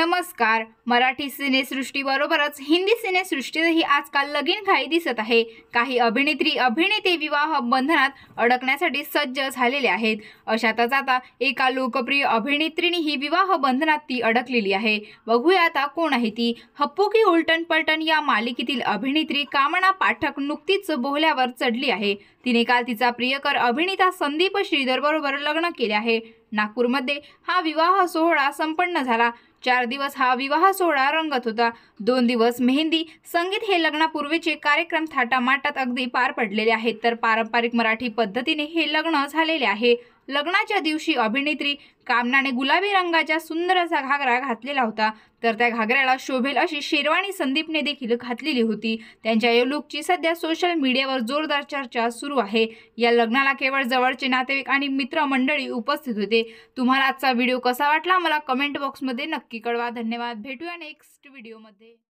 नमस्कार मराठी बरोबरच हिंदी सिनेसृष्टीतही आजकाल लगीन घाई दिसत आहे काही अभिनेत्री अभिनेते विवाह बंधनात अडकण्यासाठी सज्ज झालेले आहेत अशातच आता एका लोकप्रिय ही विवाह बंधनात ती अडकलेली आहे बघूया आता कोण आहे ती हप्पू की उलटन पलटन या मालिकेतील अभिनेत्री कामना पाठक नुकतीच बोहल्यावर चढली आहे तिने काल तिचा प्रियकर अभिनेता संदीप श्रीधरबरोबर लग्न केले आहे नागपूरमध्ये हा विवाह सोहळा संपन्न झाला चार दिवस हा विवाह सोहळा रंगत होता दोन दिवस मेहंदी संगीत हे लग्नापूर्वीचे कार्यक्रम थाटामाटात अगदी पार पडलेले आहेत तर पारंपरिक मराठी पद्धतीने हे लग्न झालेले आहे लग्नाच्या दिवशी अभिनेत्री कामनाने गुलाबी रंगाच्या सुंदर असा घागरा घातलेला होता तर त्या घागऱ्याला शोभेल अशी शेरवाणी संदीपने देखील घातलेली होती त्यांच्या या लुकची सध्या सोशल मीडियावर जोरदार चर्चा सुरू आहे या लग्नाला केवळ जवळचे नातेवाईक आणि मित्रमंडळी उपस्थित होते तुम्हाला आजचा व्हिडिओ कसा वाटला मला कमेंट बॉक्समध्ये नक्की कळवा धन्यवाद भेटूया नेक्स्ट व्हिडिओमध्ये